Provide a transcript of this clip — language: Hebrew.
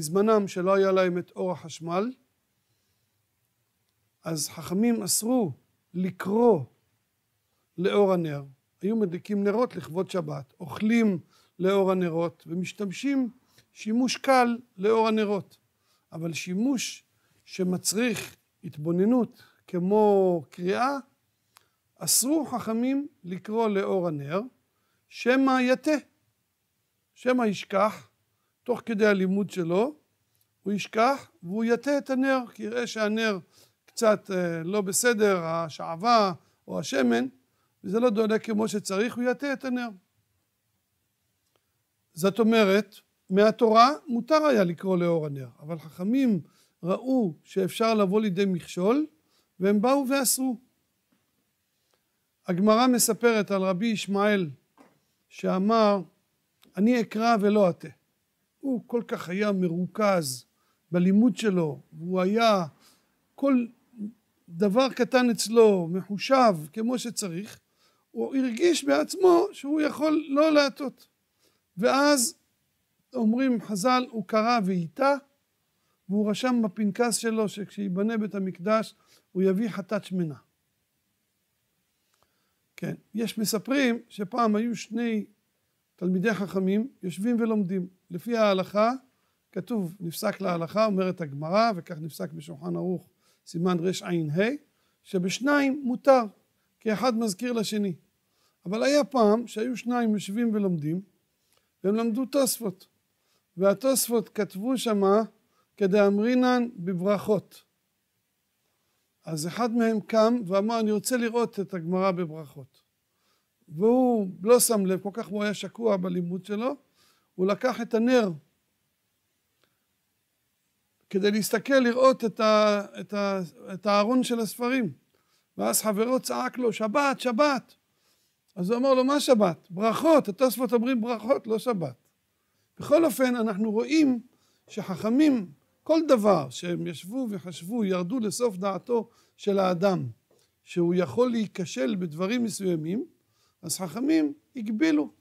בזמנם שלא היה להם את אור החשמל, אז חכמים אסרו לקרוא לאור הנר. היו מדליקים נרות לכבוד שבת, אוכלים לאור הנרות ומשתמשים שימוש קל לאור הנרות. אבל שימוש שמצריך התבוננות כמו קריאה, אסרו חכמים לקרוא לאור הנר, שמא יטה, שמא ישכח, תוך כדי הלימוד שלו, הוא ישכח והוא יטה את הנר, כי יראה שהנר קצת אה, לא בסדר, השעווה או השמן, וזה לא דולק כמו שצריך, הוא יטה את הנר. זאת אומרת, מהתורה מותר היה לקרוא לאור הנר, אבל חכמים ראו שאפשר לבוא לידי מכשול, והם באו ואסרו. הגמרא מספרת על רבי ישמעאל שאמר, אני אקרא ולא אטה. הוא כל כך היה מרוכז בלימוד שלו, הוא היה כל דבר קטן אצלו מחושב כמו שצריך, הוא הרגיש בעצמו שהוא יכול לא להטות. ואז אומרים חז"ל, הוא קרא ואיתה, והוא רשם בפנקס שלו שכשיבנה בית המקדש הוא יביא חטאת שמנה. כן, יש מספרים שפעם היו שני תלמידי חכמים יושבים ולומדים. לפי ההלכה כתוב, נפסק להלכה, אומרת הגמרא, וכך נפסק בשולחן ערוך סימן רע"ה, שבשניים מותר, כי אחד מזכיר לשני. אבל היה פעם שהיו שניים יושבים ולומדים, והם למדו תוספות. והתוספות כתבו שמה כדאמרינן בברכות. אז אחד מהם קם ואמר, אני רוצה לראות את הגמרא בברכות. והוא לא שם לב, כל כך הוא היה שקוע בלימוד שלו, הוא לקח את הנר כדי להסתכל, לראות את, ה, את, ה, את הארון של הספרים. ואז חברו צעק לו, שבת, שבת. אז הוא אמר לו, מה שבת? ברכות, התוספות אומרים ברכות, לא שבת. בכל אופן, אנחנו רואים שחכמים, כל דבר שהם ישבו וחשבו, ירדו לסוף דעתו של האדם, שהוא יכול להיכשל בדברים מסוימים, אז חכמים הגבילו